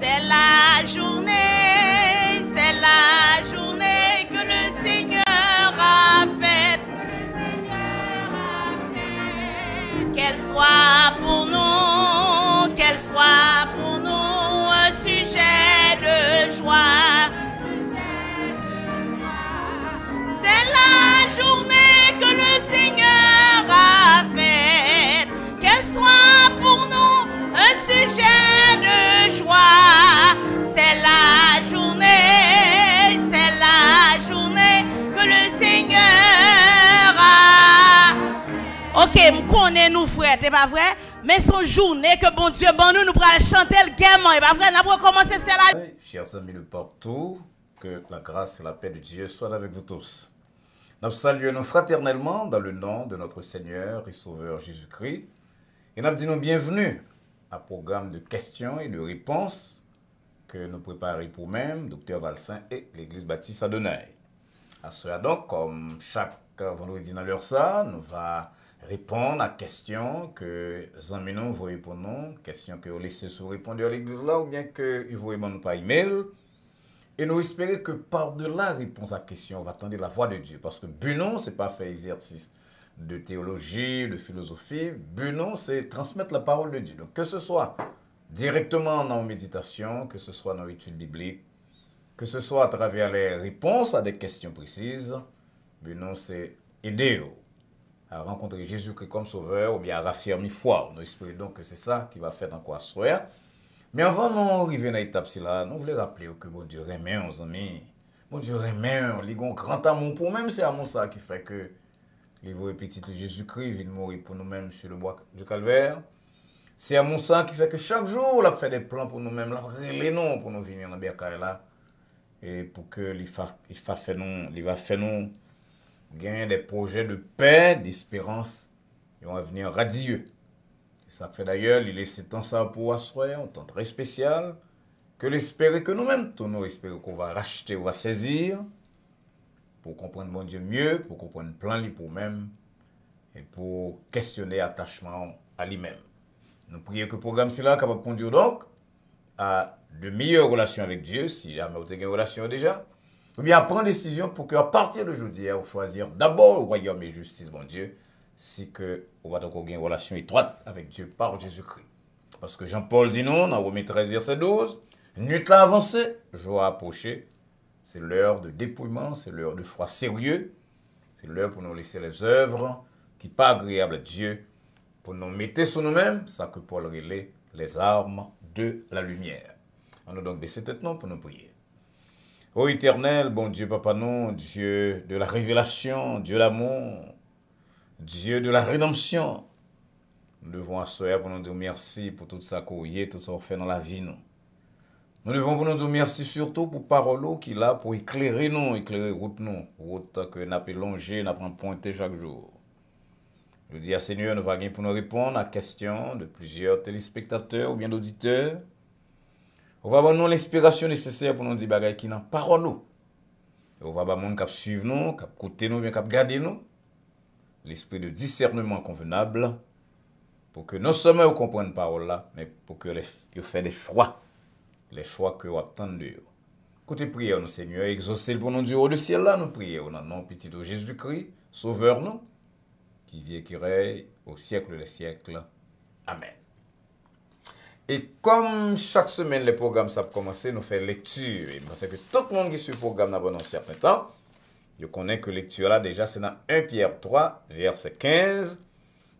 Marcela. nous connaissons nous frères, c'est pas vrai? Mais son journée que bon Dieu bon nous, nous pourrons chanter le gaiement, c'est pas vrai? Nous avons commencé cela. Oui, chers amis de partout, que la grâce et la paix de Dieu soient avec vous tous. Nous saluons fraternellement dans le nom de notre Seigneur et Sauveur Jésus-Christ. Et nous disons bienvenue à un programme de questions et de réponses que nous préparons pour même Docteur Valsin et l'Église baptiste Adonai. À cela donc, comme chaque vendredi dans l'heure ça, nous va répondre à question que Zaminon vous répondons, question que vous laissez sous répondre à l'église là, ou bien que vous répondez par email. Et nous espérons que par-delà réponse à question, on va attendre la voix de Dieu. Parce que Bunon, n'est pas faire exercice de théologie, de philosophie. Bunon, c'est transmettre la parole de Dieu. Donc que ce soit directement dans nos méditation, que ce soit dans l'étude biblique, que ce soit à travers les réponses à des questions précises, Bunon, c'est aider a renkontre Jésus-Christ kom sauveur ou bi a rafir mi fwa ou nou espri. Donk ke se sa ki va fet an kwa swer. Mi avan nou rive nan itap si la, nou vle rappele ou ke bo di remen ou zami. Bo di remen, li gonk rantamoun pou mèm se a monsan ki feke li vore petit Jésus-Christ vin mori pou nou mèm su le boi du kalver. Se a monsan ki feke chak joun la fe de plan pou nou mèm la remenon pou nou vinir nan bi akare la. E pou ke li va fenon. gagne des projets de paix, d'espérance et un avenir radieux. ça fait d'ailleurs, il est temps ça pour assurer un temps très spécial, que l'espérer que nous-mêmes, tous nous espérons qu'on va racheter, on va saisir, pour comprendre mon Dieu mieux, pour comprendre plein lui pour même, et pour questionner attachement à lui-même. Nous prions que le programme cela là capable de conduire donc à de meilleures relations avec Dieu, s'il jamais vous des une relation déjà, ou bien, prendre décision pour qu'à partir de aujourd'hui, hein, on choisisse d'abord le royaume et justice, mon Dieu, si que on va donc avoir une relation étroite avec Dieu par Jésus-Christ. Parce que Jean-Paul dit non, dans Romains 13, verset 12, nuit l'a avancée, jour approché, c'est l'heure de dépouillement, c'est l'heure de froid sérieux, c'est l'heure pour nous laisser les œuvres qui pas agréables à Dieu, pour nous mettre sur nous-mêmes, ça que Paul relais, les armes de la lumière. On a donc baissé tête non pour nous prier. Ô éternel, bon Dieu, Papa, non, Dieu de la révélation, Dieu l'amour, Dieu de la rédemption, nous devons asseoir pour nous dire merci pour tout ça qu'on tout ça qu'on fait dans la vie, nous. Nous devons pour nous dire merci surtout pour parole qu'il a pour éclairer nous, éclairer route nous, route que n'a pas longé, n'a pointé chaque jour. Je dis à Seigneur, nous va pour nous répondre à question de plusieurs téléspectateurs ou bien d'auditeurs. Ou va ba nou l'inspirasyon neseser pou nou di bagay ki nan parol nou. Ou va ba moun kap suyv nou, kap koute nou, vyen kap gade nou. L'esprit de discernement konvenable pou ke nou seme ou kompwen parol la, men pou ke yo fè de chwa. Le chwa ke yo atan de yo. Kote priye ou nou semyo, exosil pou nou di ou de siel la nou priye ou nan nou piti do Jezoukri, soveur nou, ki vie ki rey ou siyekle de siyekle. Amen. Et comme chaque semaine, les programmes ça commencé, nous faire lecture. Et pense que tout le monde qui suit le programme n'a pas annoncé à temps. je connais que lecture là, déjà, c'est dans 1 Pierre 3, verset 15,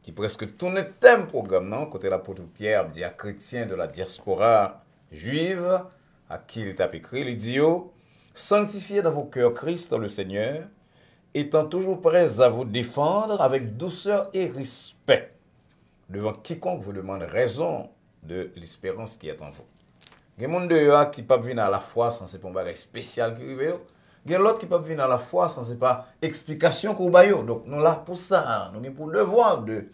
qui presque tout le thème programme, non? Côté l'apôtre Pierre dit à chrétien de la diaspora juive, à qui il t'a écrit, il dit, oh, sanctifiez dans vos cœurs Christ le Seigneur, étant toujours prêts à vous défendre avec douceur et respect, devant quiconque vous demande raison De l'espérance ki y atanvo. Gen moun de yo a ki pap vi nan la fwa san sepon ba rey spesyal ki ri veyo. Gen lot ki pap vi nan la fwa san sepa eksplikasyon ki ou bayo. Donk nou la pou sa. Nou gen pou devwa de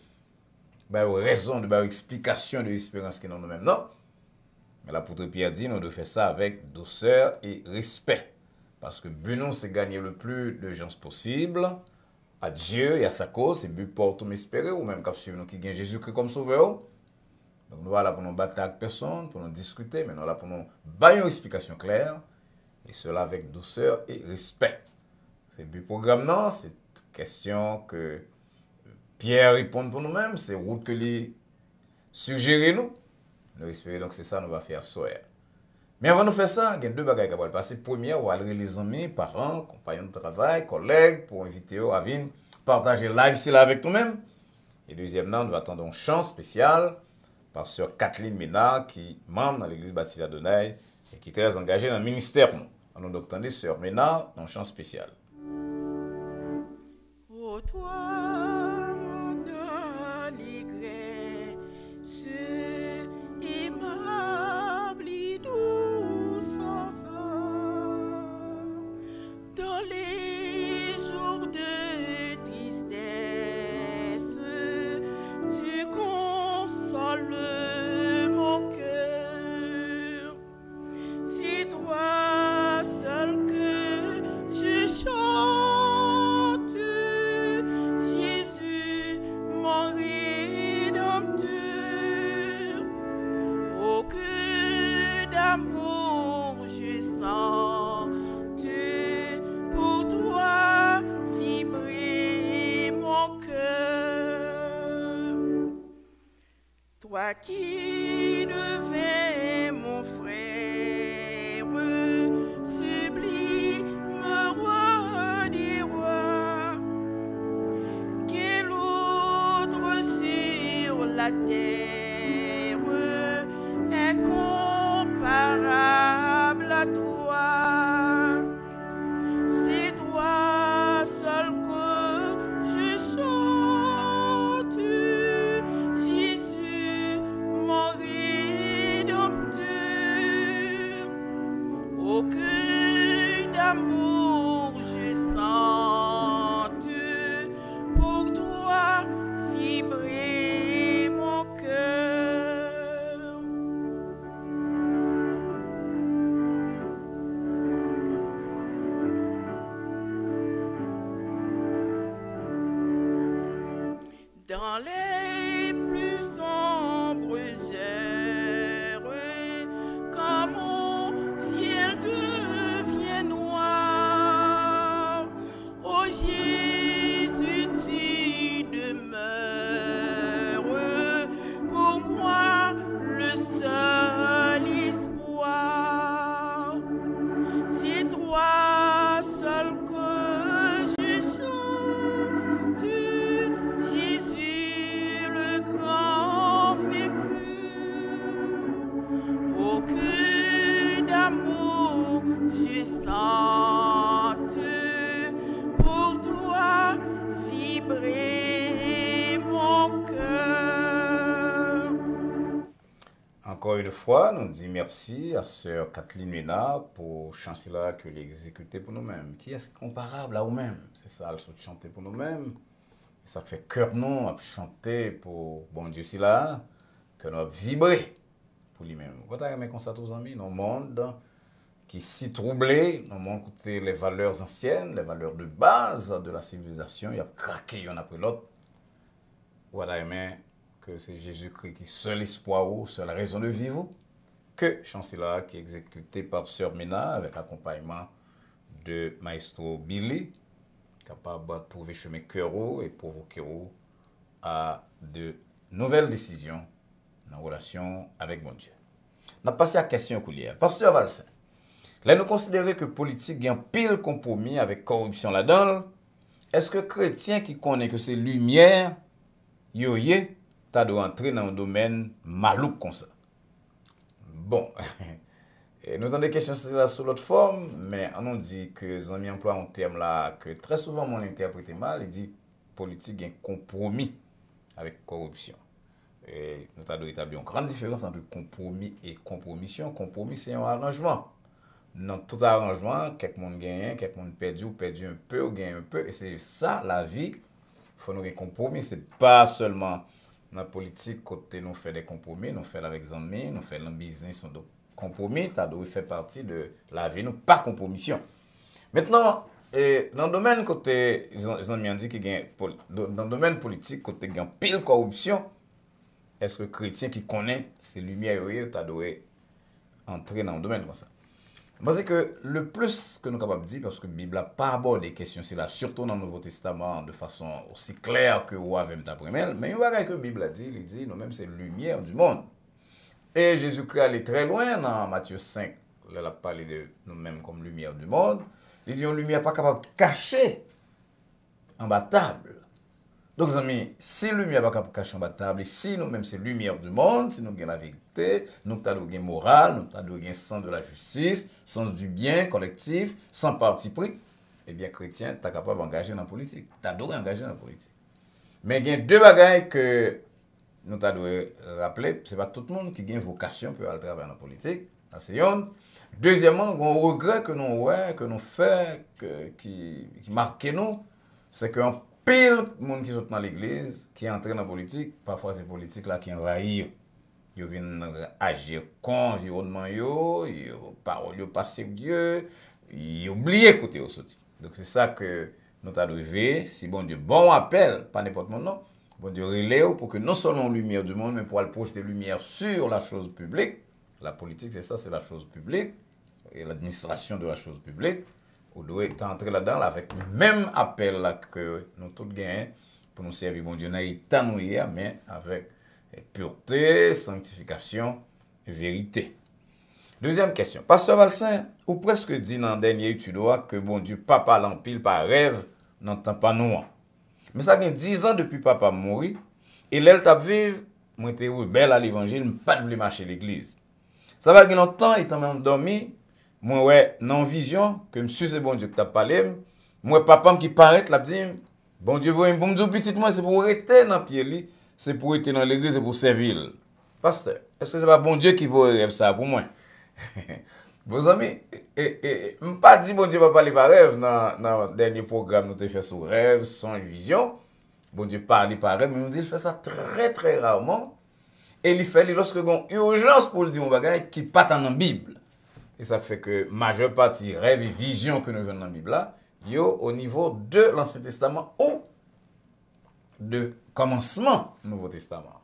bayo rezon de bayo eksplikasyon de l'espérance ki nan nou men nan. Men la poudre pi a di nou de fe non, sa avèk dosèr e rispè. Paske bunon se ganyè le plu de jans posibla. A djye y a sa ko se bu portoum espéré ou men kap suye nou ki gen jesu kri kom souve yo. Nou ala pou nou batak peson, pou nou diskute, men nou ala pou nou bayon resplikasyon kler, e sela vek doseur e respet. Se bi program nan, se kestyon ke Pierre ripon pou nou men, se route ke li sugere nou, nou resperi, donk se sa nou va fer soer. Men avan nou fe sa, gen dwe bagay kapol, se premye ou alre li zami, paran, kompanyon travay, koleg, pou evite yo avin partaje live si la vek tou men, e dwezyem nan nou atan donk chan spesyal, par sœur Kathleen Ménard, qui est membre dans l'église Baptiste Adonai et qui est très engagée dans le ministère. On entendait sœur Ménard dans un chant spécial. fois, nous dit merci à Sœur Kathleen Mena pour chanter là que l'exécuter pour nous-mêmes. Qui est comparable à nous-mêmes C'est ça, le chanter pour nous-mêmes. Ça fait cœur non à chanter pour bon Dieu si là, que nous vibré pour lui-même. Vous mais comme ça, tous amis, dans le monde qui si troublé, dans le monde côté les valeurs anciennes, les valeurs de base de la civilisation, il y a craqué, il y en a pris l'autre. Voilà, mais que c'est Jésus-Christ qui seul espoir ou seule raison de vivre, que Chancela qui est exécuté par Sœur Mena avec accompagnement de Maestro Billy, capable de trouver chemin cœur et provoquer à de nouvelles décisions en relation avec mon Dieu. On passons à la question coulière. Hein. Pasteur Valsin, là nous considérons que politique est un pile compromis avec corruption là-dedans. Est-ce que chrétien qui connaît que c'est lumière, yoye, ta do rentre nan yon domen malouk kon sa. Bon, eh, nou tan de kèchans se la sou lout form, men anon di ke zan mi emplo a yon term la, ke tre souvan moun l'interprete mal, e di politik gen kompromi avèk koropsyon. E nou ta do etabli yon gran diférense an pou kompromi et kompromisyon. Kompromi, se yon aranjman. Non, tout aranjman, kek moun genyen, kek moun perdi ou perdi un peu, ou genyen un peu, e se sa la vi, fò nou gen kompromi, se pa selman kompromi, nan politik kote nou fè de kompromi, nou fè la rek zanmi, nou fè nan biznis, nou kompromi, ta doi fè parti de la vè nou pa kompromisyon. Mètnen, e, nan domen kote, zanmian di ki gen, nan domen politik kote gen pil korupsyon, eske kretien ki konen, se lumiè yoye, ta doi antre nan domen kwa sa. Mwen se ke le plus ke nou kapap di, paske Bibla pa abor de kesyon si la, surtout nan Nouveau Testament, de fason osi kler ke ou avem ta primel, men yon varey ke Bibla di, li di nou menm se Lumière du Monde. E Jésus-Christ li tre lwen nan Matthieu 5, li la pali de nou menm kom Lumière du Monde, li di yon Lumière pa kapap kache an ba tabl, Dok zami, si lumiye baka pou kachan ba tabli, si nou menm se lumiye ou di moun, si nou gen avikite, nou ta dou gen moral, nou ta dou gen san de la justis, san du bien, kolektif, san parti prik, ebyen kretien ta kapab angaje nan politik. Ta dou re angaje nan politik. Men gen de bagay ke nou ta dou rappele, se pa tout moun ki gen vokasyon pou al drabe nan politik, ta se yon. Dezyaman, goun regre ke nou wè, ke nou fè, ki marke nou, se ke an Pil moun ki sote nan l'eglise, ki entren nan politik, pafwa se politik la ki an ray yo, yo ven agir konj yon man yo, yo parol yo pasek yo, yo blye kote yo soti. Donk se sa ke nou ta do ve, si bon di bon apel, pa nepot moun nan, bon di rele yo pou ke non solman lumiye di moun, men pou al projete lumiye sur la chouse publik, la politik se sa se la chouse publik, e l'administrasyon de la chouse publik, Ou do e tan entre la dan la vek mèm apel la ke nou tout gen, pou nou se evi bon diyo nan itanouye a men, avek eh, purete, sanctifikasyon, verite. Dezyanm kèsyon, Pastor Valsan ou preske di nan denye itudo a, ke bon diyo papa lan pil pa rev nan tan pa nou an. Me sa gen 10 an depi papa mouri, e lèl tap viv, mwen te ou e bel al evanjin, mwen pan vle manche l'eglize. Sa va gen nan tan, e tan men an domi, mwen wè nan vizyon, ke msusè bon Diyo kta palèm, mwen wè papam ki paret la bzim, bon Diyo vò yon bon Diyo piti tman, se pou wè te nan pye li, se pou wè te nan l'egri, se pou se vil. Paste, eske se pa bon Diyo ki vò yon msa pou mwen? Bwè zami, mwen pa di bon Diyo va pale parèv, nan denye program nou te fè sou, rèv, son vizyon, bon Diyo pale parèv, mwen di l fè sa trè trè rèvman, e li fè li loske gon urjans pou l di yon bagay, ki patan nan bibl. Et ça fait que majeure partie rêve et vision que nous venons dans la Bible là, yo au niveau de l'Ancien Testament ou de commencement Nouveau Testament.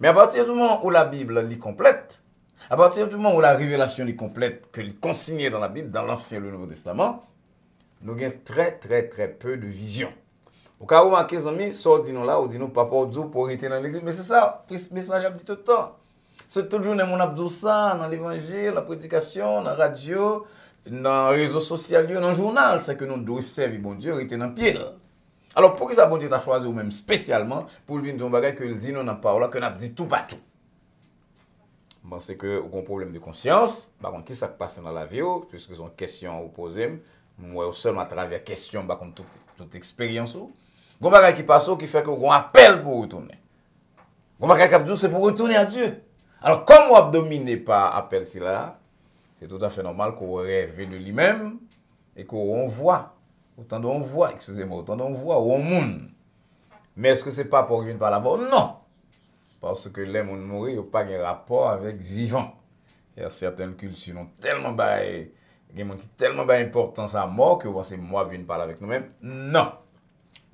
Mais à partir du moment où la Bible est complète, à partir du moment où la révélation est complète, que est consignée dans la Bible, dans l'Ancien et le Nouveau Testament, nous avons très très très peu de vision. Au cas où, des amis, sort dit nous là, ou dit nous, papa, ou pour rester dans l'église. Mais c'est ça, le message dit tout le temps. Se toujou nan moun ap dousan, nan l'évangil, nan prédikasyon, nan radyo, nan rezo sosyal, nan jounal. Se ke nou dourisevi moun Diyo, rete nan piye la. Alors pou ki sa moun Diyo ta chwaze ou mèm spesyalman pou l'vin doun bagay ke l'di nou nan parla, ke nan ap di tou patou. Mwen se ke ou kon problem de konsyans, bakon ki sa kpase nan la vyo, pweske zon kestyon ou posem, mwen wè ou selman travè kestyon bakon tout eksperyans ou, kon bagay ki paso ki feke ou kon apel pou retounen. Kon bagay ki ap dous se pou retounen a Diyo. Alors, kong wap domine pa apel sila la, se tout afe normal ko revele li mem, e ko on vwa, otan do on vwa, ekspoze mou, otan do on vwa, ou on moun. Me eske se pa pou rin pala vwa? Non! Paske lèm ou nmouri, yo pa gen rapor avek vivan. Yer certain kuls yon telman bay, gen man ki telman bay importan sa mò, ki bon, yo vwase mwa vin pala vek nou men, non!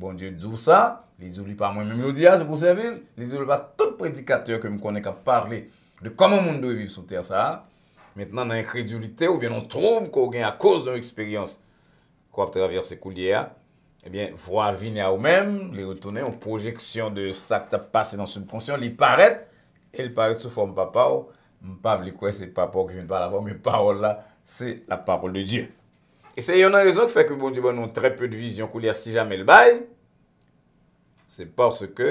Bon, diyo, djou sa, a, Li di ou li pa mwen men mèm lodi a, ah, se pou se vin, li di ou li pa tout predikateur ke m konen ka parli de koman moun doye viv sou tèr sa a, mètenan nan yon kredi ou li tè, ou bien yon troub ko gen a koz don yon eksperyans kwa ap traverse kou li e a, e eh bien, vwa vini a ou mèm, li retounen yon projeksyon de sakta pase dans sou fonsyon, li paret, e li paret sou fò m papaw, m pa vli kwen se papaw ki vin pa lavo, mèm parol la, se la parol de Diyen. E se yon an rezon ki fèk yon bon di bon yon trepe de Se porske,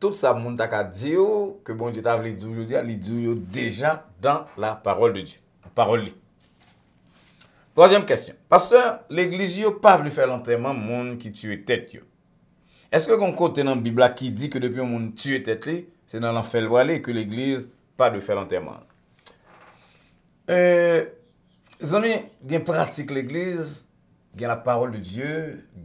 tout sa moun tak a diyo ke bon diyo ta vli diyo diya, li diyo yo deja dan la parol li. Pozyanm kestyon. Pastor, l'egliz yo pa vli fè lanterman moun ki tue tete yo. Eske kon kote nan bibla ki di ke depi yon moun tue tete li, se nan lan fè lwa li ke l'egliz pa vli fè lanterman? Zoni gen pratik l'egliz... gen la parol de Diyo,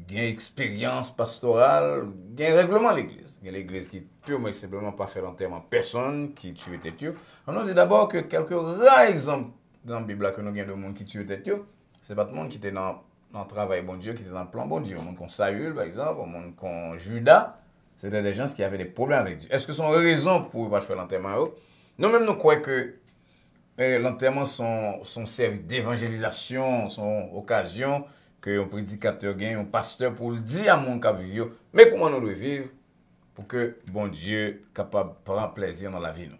gen eksperyans pastoral, gen regleman l'Eglise. Gen l'Eglise ki t'yo mwen sebleman pa fè l'antèman. Personne ki t'yo etè t'yo. An nou zè d'abord ke kelke ra exemple nan Bibla ke nou gen de moun ki t'yo etè t'yo. Se bat moun ki t'è nan travay bon Diyo, ki t'è nan plan bon Diyo. Moun kon Saül, par exemple, moun kon Juda. Se dè de jans ki avè de problem avè Diyo. Eske son rezon pou wè pa fè l'antèman yo? Nou mèm nou kwe ke eh, l'antèman son servit d'evangelizasyon, son okasyon, ke yon predikator gen yon pasteur pou l'di a moun kabivyo, me kouman nou reviv pou ke bon Diyo kapab pran plezir nan la vi nou.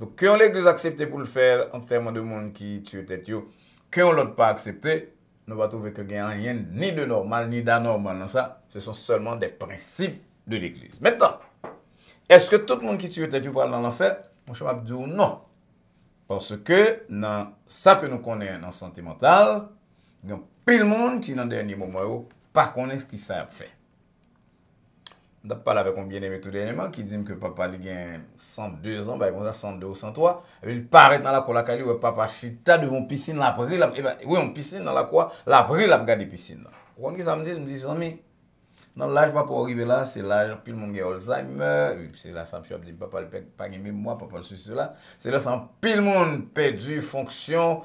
Donk, ke yon l'Eglise aksepte pou l'fer, an teman de moun ki tue tete yo, ke yon l'ot pa aksepte, nou va touve ke gen an yon ni de normal ni de anormal nan sa, se son seulement de prinsip de l'Eglise. Metan, eske tout moun ki tue tete yo pran nan l'enfer? Monsha mabdou, non. Porske nan sa ke nou konen nan santimental, nou, pil moun ki nan derni moun mwè ou, pa konen ki sa ap fe. Dap pala ve kon bien eme tout derni man, ki dim ke papa li gen 102 an, ba yon sa 102 ou 103, e vil paret nan la kolakali, ou e papa chita devon pisine, la pri la pri, e ba yon pisine nan la kwa, la pri la pri la pri. Woun ki sa mdil, mdil zanmi, nan laj pa pou orive la, se laj, pil moun gen Alzheimer, se la sa pyo ap di, papa li pek, pa gen mi mwa, papa li su se la, se la san pil moun pe di fonksyon,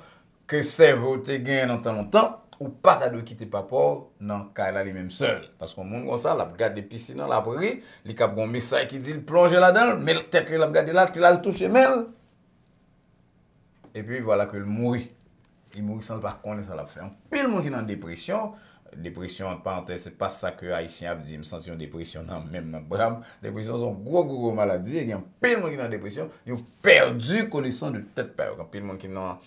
ke se vote gen an tan an tan, Ou pata do ki te pa po, nan kaila li menm sel. Pas kon moun kon sa, la bgade de pisina, la apori, li kap kon mesay ki di plonje la den, men teke la bgade de lak, ki la tou se men. E pi, wala ke l mouri. Li mouri san par konen sa la fe. An pil moun ki nan depresyon, depresyon, pante, se pa sa ke Aisyen ap di, m senti yon depresyon nan menm nan bram, depresyon son gwo gwo gwo maladi, li yon pil moun ki nan depresyon, li yon perdu konesan de tet pe. An pil moun ki nan...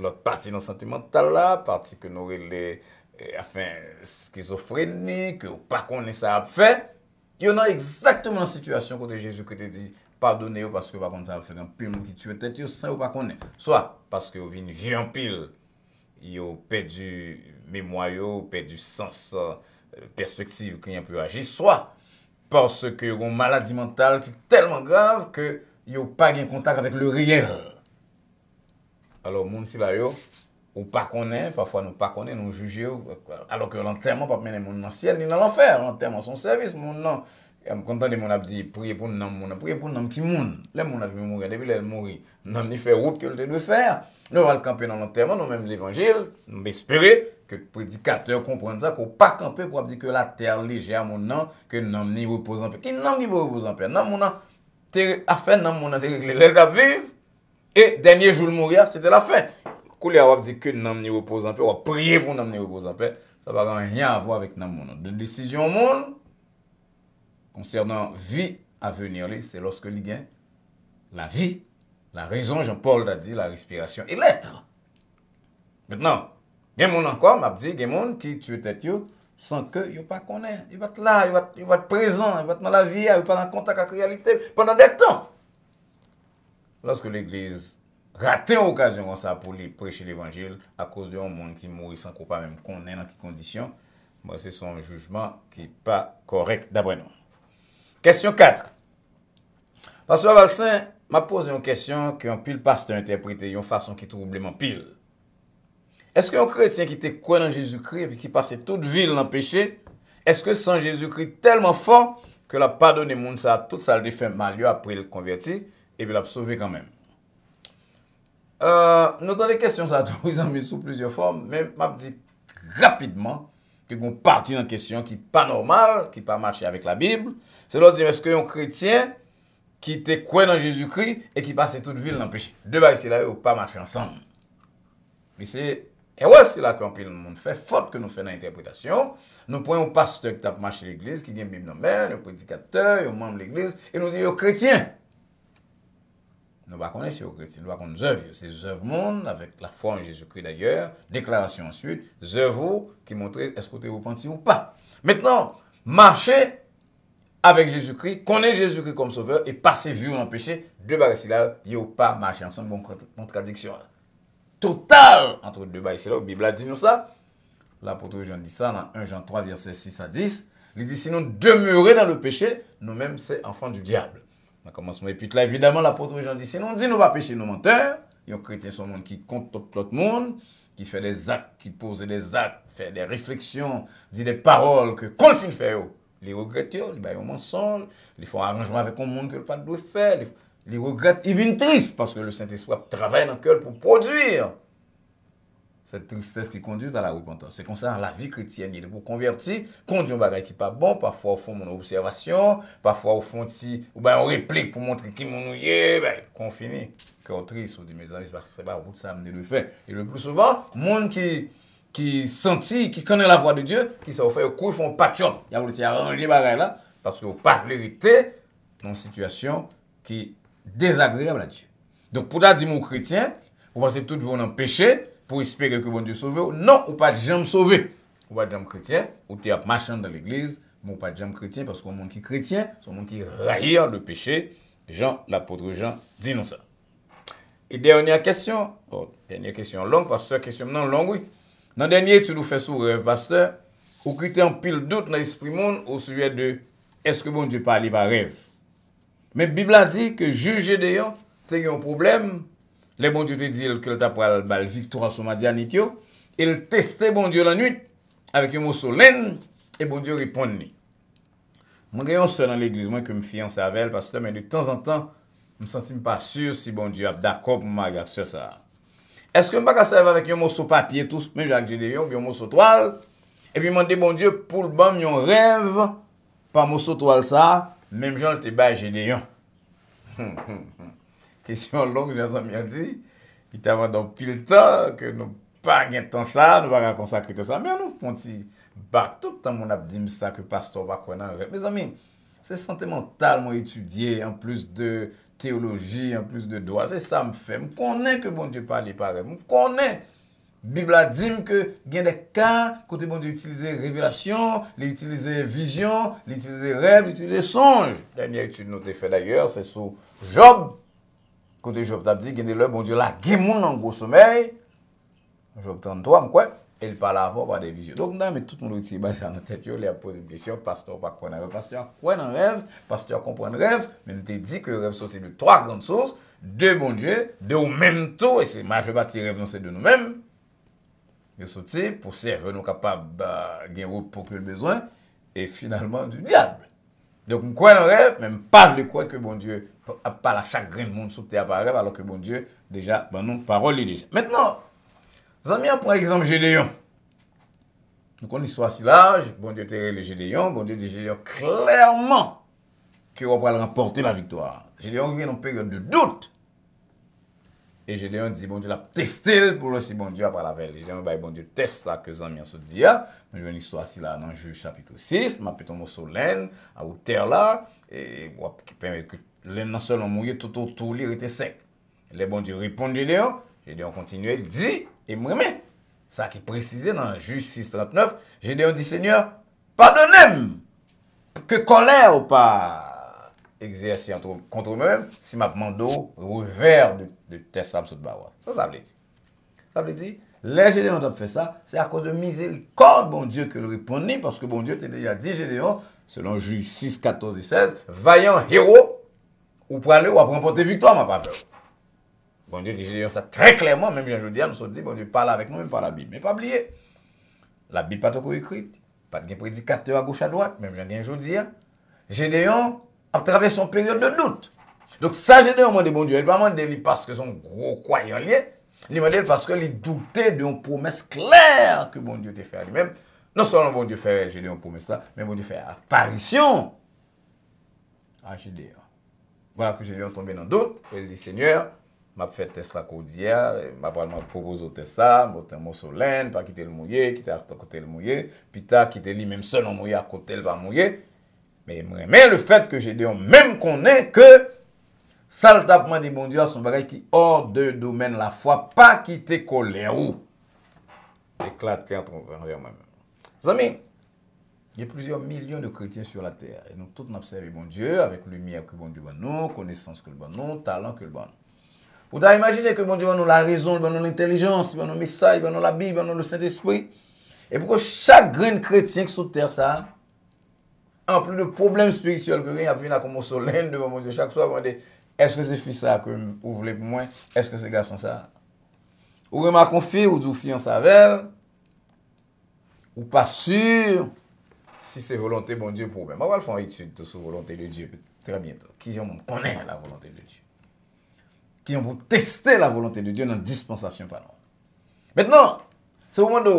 lòt pati nan santi mental la, pati ke nou rele eh, afen skizofrenik, ou pa kone sa ap fe, yon nan exaktman lansituasyon kote jesu kote di, padone yo, paske ou pa kone sa ap fe genpil, moun ki tue tete, yo san ou pa kone. Soa, paske ou vin jenpil, yo pe du memwayo, yo pe du sens, perspektiv, kwen yon pou agi, soa, paske yon maladi mental ki telman grav, yo pa gen kontak avek lor yere. alo moun si la yo, ou pa konen, pafwa nou pa konen, nou juje yo, alo ke lan terman pa menen moun nan sien, ni nan lan fer, lan terman son servis, moun nan, yon kontande moun ap di, pouye pou nan moun, pouye pou nan ki moun, le moun ap di moun, yon debi lè moun, nan ni fè route ke lè te dwe fè, nou al kampe nan lan terman, nou mèm l'évangil, nou bè espere, ke predikateur komprende sa, ke ou pa kampe, pou ap di ke la ter ligè, moun nan, ke nan ni reposan pe, ki nan ni reposan pe, nan moun an, a fè nan moun an, te r E, denye joul mou ria, se de la fe. Kou li a wap di ke nanm ni reposanpe, wap priye pou nanm ni reposanpe. Sa bagan, yon yon avwa vek nanm moun. Den desisyon moun, konsernan vi avenir li, se loske li gen la vi. La rezon, jen Paul da di, la respiration, e letre. Metnan, gen moun anko, map di gen moun ki tue tet yo, san ke yo pa konen. Yo bat la, yo bat prezon, yo bat nan la vi, yo bat nan kontak ak realite, panan detan. Lorske l'Eglise rate ou okasyon kon sa pou li preche l'Evangel a kouse de yon moun ki mouri san koupa menm konnen an ki kondisyon, mwen se son joujman ki pa korek dabre nou. Kestyon 4. Pansour Valsen ma pose yon kestyon ki yon pil pas te interprete yon fason ki trouble man pil. Eske yon kredsyen ki te kwen nan Jezoukri api ki pase tout vil nan peche, eske san Jezoukri telman fon ke la padone moun sa tout sa l defen mal yo apri l konverti, epi l ap souve kanmen. Nou dan le kestyon sa tou, isan mi sou plizio form, men map di rapidman, ke goun parti nan kestyon ki pa normal, ki pa mache avek la Bib, se lor di, eske yon kretyen, ki te kwen nan Jezoukri, e ki pase tout vil nan peche. Deba, isi la, yo pa mache ansan. E wè, isi la, kanpi nan moun fè, fote ke nou fè nan interpretasyon, nou pwen yon pasteur ki tap mache l'Eglise, ki gen Bib nan men, yon predikateur, yon mame l'Eglise, e nou di, yo kretyen! nous ne connaissons pas chrétiens, nous ne connaissons œuvres. C'est œuvres monde, avec la foi en Jésus-Christ d'ailleurs, déclaration ensuite, œuvres qui montrez, est-ce que vous repenti ou pas. Maintenant, marcher avec Jésus-Christ, connaître Jésus-Christ comme sauveur et passer vue en péché, deux barres là, il n'y a pas marché ensemble, contradiction. Totale entre deux barres la Bible a dit nous ça. L'apôtre Jean dit ça dans 1 Jean 3, verset 6 à 10. Il dit sinon demeurer dans le péché, nous-mêmes, c'est enfants du diable. A komansmou epitla evidaman la potou e jan di sinon di nou ba peche nou menteur, yon kreten son nan ki kontot klot moun, ki fè des ak, ki pose des ak, fè des refleksyon, di des parol ke kon fin fè yo. Oh, li regret yo, oh, li bayo manson, li fò aranjman ve kon moun kèl pat dwe fè, li regret even tris, paske le saint espoir travè nan kèl pou produy an. cette tristesse qui conduit dans la repentance. C'est comme ça, la vie chrétienne, il est pour convertir, conduire un bagage qui n'est pas bon, parfois au fond mon observation, parfois au fond si, ou ben on réplique pour montrer qui mon est, ben, qu'on finit. on triste, on dit mes amis, parce que c'est pas vous ça amener le fait. Et le plus souvent, monde qui, qui sentit, qui connaît la voix de Dieu, qui s'est offert au coup, ils font pas de Il y a arranger petit bagage là, parce qu'on parle vérité dans une situation qui est désagréable à Dieu. Donc pour la dit mon chrétien, vous passez toute vous en péché, pou espere ke bon di souve ou nan ou pa di janm souve. Ou pa di janm kretien, ou te ap machan dan l'eglize, mou pa di janm kretien, paskou an man ki kretien, sou man ki rayan de peche, jan, l'apotre jan, di nou sa. E dernyan kestyon, oh, dernyan kestyon long, pastor, kestyon nan long ou, nan dernyan, tu nou fesou rev, pastor, ou kri te an pil dout nan espri moun, ou souye de, eske bon di pa li va rev. Men bibla di, ke juje deyon, te yon probleme, Le bon diyo te diye lè kèl ta pral bal, victoran sou ma diyan nityo, el testè bon diyo lan nwit, avèk yon mousso len, e bon diyo ripon ni. Mwen gayon sè nan l'eglizman kèm fiyan sè avèl, pasè tè men de tan zan tan, mè sèntim pa sè si bon diyo ap dakop, mwen magap sè sa. Eske m baka sè avèk bon yon mousso papye, mèm jan ak jede yon, yon mousso toal, epi mwen de bon diyo pou l'bam yon rev, pa mousso toal sa, mèm jan te bay jede yon. Hmm, hmm Kèsyon long jazan mi an di. Pite avan don pil ta. Ke nou pa gen tan sa. Nou wak a konsakri te sa. Mè an nou fponti. Bak tout an moun ap di msa. Ke pastor wak wè nan re. Mè zami. Se sante mental mwen etudye. An plus de teologi. An plus de doa. Se sa mwen fè. Mwen konè ke bon di par li par re. Mwen konè. Bibla di mke gen de ka. Kote bon di utilize revelasyon. Li utilize vizyon. Li utilize rev. Li utilize sonj. Danyan etude nou te fè d'ayor. Se sou Job. Kote Job 33 genye lè bon Diyo la gemoun nan gwo somèy. Job 33 mkwen, el pa la avò pa de vizye. Don nan, men tout moun louti, bè se an an tèt yo, lè apose bè syon, pas te wè pa kwen nan rev, pas te wè pa kwen nan rev, pas te wè pa kompwen rev, men te di ke rev soti de 3 grand sos, 2 bon Diyo, 2 ou men to, e se maje batir rev nan se de nou men, yo soti pou se renou kapab euh, genye wò pou kwen bezwen, e finalman du diadbe. Donk m kwen an rev, men m pav le kwen ke bon Diyo pa bon bon bon la chakren moun sou te aparev alo ke bon Diyo deja banon parol li dejen. Metnen, zanmian pou ek exemple Gedeon. M kon li swasi la, bon Diyo te re le Gedeon, bon Diyo de Gedeon klerman ki wap wale ramporte la viktor. Gedeon revien an peryon de dout E je deyon di bon di la peste l pou lò si bon di a par la vel. Je deyon bay bon di test la ke zan mi an so di a. Mwen jwen l'histo asila nan juj chapitrou 6. Ma peton mò sou lèn a ou ter la. E wap ki pèmèd kè lèn nan sol an mouye touto tou lirite se. Le bon di yo ripon de je deyon. Je deyon kontinuè di e mremen. Sa ki prezise nan juj 6.39. Je deyon di seigneur. Pa do nem. Ke kolè ou pa. egzersi kontro mwen, si mapman do, ro ver de tesam sot barwa. Sa sa ble di. Sa ble di, lè jèdè yon ton fè sa, se akos de mizè l'kord, bon Diyo ke l'ripon ni, paske bon Diyo te dèjè di jèdè yon, selon Joui 6, 14 et 16, vayan hirou, ou pralè ou aprenpote victoire, ma pa ver. Bon Diyo di jèdè yon sa trè klèrman, mèm jèdè yon sot di, bon Diyo pala avèk nou, mèm pala bi, mèm pa bliè. La bi patokou ykrit, ap travè son pèryote de dout. Donk sa jèdè ou mwen de bon diò, el vaman de li paske son gro kwayan liè, li mwen de li paske li doutè de yon pòmès klèr ke bon diò te fè a li mèm. Non son lèm bon diò fè a jèdè yon pòmès sa, men bon diò fè a parisyon. A jèdè yon. Vwè la kè jèdè yon tombe nan dout, el di sènyèr, m ap fè tè sa kò diè, m ap pran m ap kòpò zò tè sa, m ap tè mò solèn, pa kite l mouyè, kite ak Mais le fait que j'ai dit même qu'on connaît que ça le des bon Dieu son bagage qui hors de domaine la foi pas quitter colère ou éclater entre envers moi-même. Amis, il y a plusieurs millions de chrétiens sur la terre et nous tous observons bon Dieu avec lumière que bon Dieu va nous, connaissance que le bon nous, talent que le bon. Vous imaginez que bon Dieu va nous la raison, va nous l'intelligence, va nous message, nous la Bible, va nous le Saint-Esprit. Et pourquoi chaque grain de chrétien sur terre ça an plou de poublem spritiol gwen, ap vina kon moun solen devon moun diyo, chak sou ap mwen de, eske se fi sa ke ou vle pou mwen, eske se gason sa, ou remak kon fi, ou dou fi an savel, ou pa sur, si se volante bon diyo pou mwen. Mwa wal fanyi tse sou volante de diyo, pe tra bientou, ki yon moun konen la volante de diyo, ki yon moun teste la volante de diyo, nan dispensasyon panan. Mwen nan, se pouman do,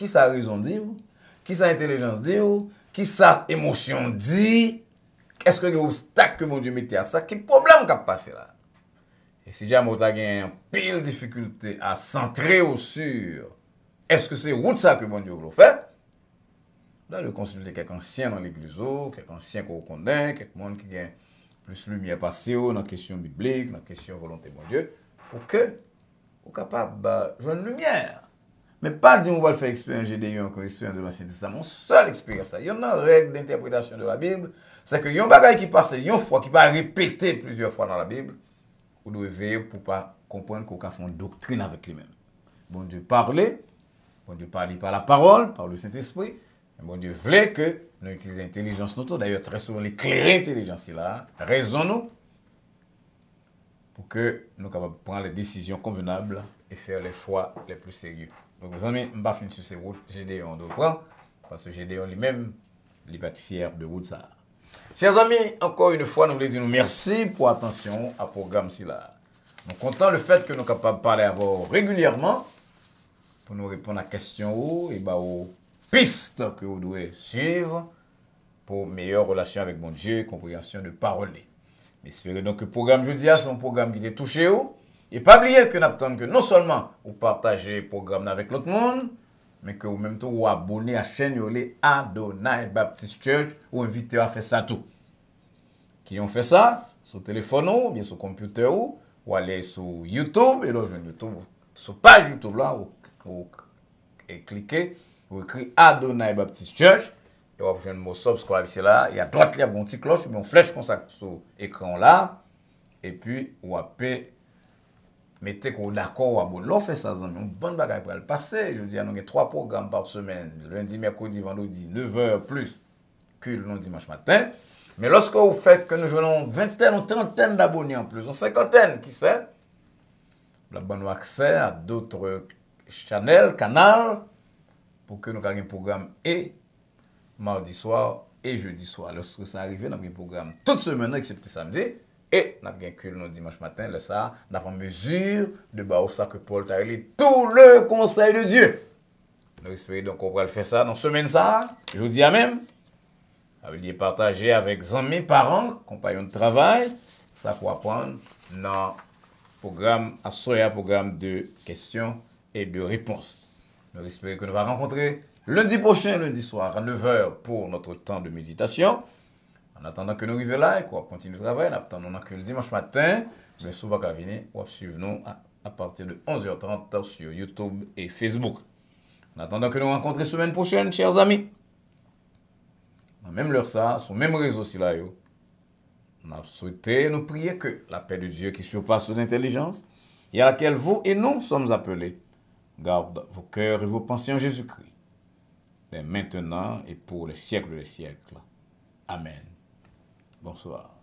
ki sa rezon diyo, ki sa entelejans diyo, Ki sa emosyon di, kès ke ge ou stak ke bon diyo mette a sa, ki problem kap pase la? E si jam ou ta gen pil difficulte a santre ou sur, eske se ou tsa ke bon diyo ou lo fe? Da yo konstilte kèk ansyen nan l'Eglise ou, kèk ansyen ko ou konden, kèk moun ki gen plus lumiè pase ou, nan kesyon biblik, nan kesyon volonté bon diyo, pou ke ou kapap euh, joun lumiè. Mais pas dire qu'on va faire expérience jede yon de l'Ancien Testament, expérience. Il y a une règle d'interprétation de la Bible, c'est se qui qui passent, y a une fois qui va répéter plusieurs fois dans la Bible, veiller pour ne pas pas comprendre qu'on fait une doctrine avec lui-même. Bon Dieu parle, bon Dieu parle par la parole, par le Saint-Esprit, bon Dieu voulait que nous utilisions l'intelligence notre. d'ailleurs très souvent l'éclairé intelligence là. Hein. raison Pour que que nous puissions prendre les décisions convenables et faire les fois les plus sérieux. Vos bon, ami, mba fin sou se route GD1 do kwa. Pase GD1 li men, li bat fyer de route sa. Chers ami, anko yon fwa nou le di nou mersi pou atensyon a program si la. Mou kontan le fèt ke nou kapab pale avor regulyerman. Pou nou repon la kestyon ou, e ba ou pist ke ou dwe siv. Po meyor relasyon avek moun diye, kompryansyon de parole. Mespere don ke program jodi a son program gide touche ou. E pa bliye ke nap tan ke nou solman ou partaje program nan vek lout moun, men ke ou menm tou ou abone a chen yo le Adonai Baptiste Church ou invite yo a fe sa tou. Ki yon fe sa, sou telefon ou, ou bien sou kompute ou, ou aleye sou Youtube, e lo jwen Youtube, sou page Youtube la, ou e klike, ou ekri Adonai Baptiste Church, e wap jwen moussop skwa bise la, e a drat li a bon ti kloche, ou moun flech kon sa ekran la, e pi wap pe... Metèk ou d'akor ou abon, lò fè sa zanm, yon bon bagay pou al pase. Jou di an, nou gen 3 program par semen, lundi, merkodi, vandodi, 9h plus, kou yon dimanche matin. Mè losk ou fèk ke nou jounan 20 ten, ou 30 ten d'abonye en plus, ou 50 ten, ki se, blaban nou akse a dotre chanel, kanal, pou ke nou kage yon program e, mardi soar, e jeudi soar. Lorske sa arrive, nou gen program tout semen an, eksepte samdi, E nan genkou nan Dimanche Matin la sa, nan pan mezur de ba ou sa ke pou al ta ili tout le konsey de Diyo. Nour espere don kon pral fe sa nan semen sa. Jou di a men, avil ye pataje avek zanmi paran, kompanyon travay, sa kwa pon nan program, a soya program de kestyon e de repons. Nour espere kon va renkontre lundi pochen, lundi swar, a 9h, pou notre tan de meditasyon. En attendant que nous arrivions là, qu'on continue le travail, en attendant que le dimanche matin, mais souvent vous venir, suivre nous à, partir de 11h30 sur YouTube et Facebook. En attendant que nous rencontrions semaine prochaine, chers amis. Dans même l'heure ça, sur même réseau si là, on a souhaité nous prier que la paix de Dieu qui surpasse toute intelligence et à laquelle vous et nous sommes appelés, garde vos cœurs et vos pensées en Jésus-Christ, dès maintenant et pour les siècles des siècles. Amen. Bonsoir.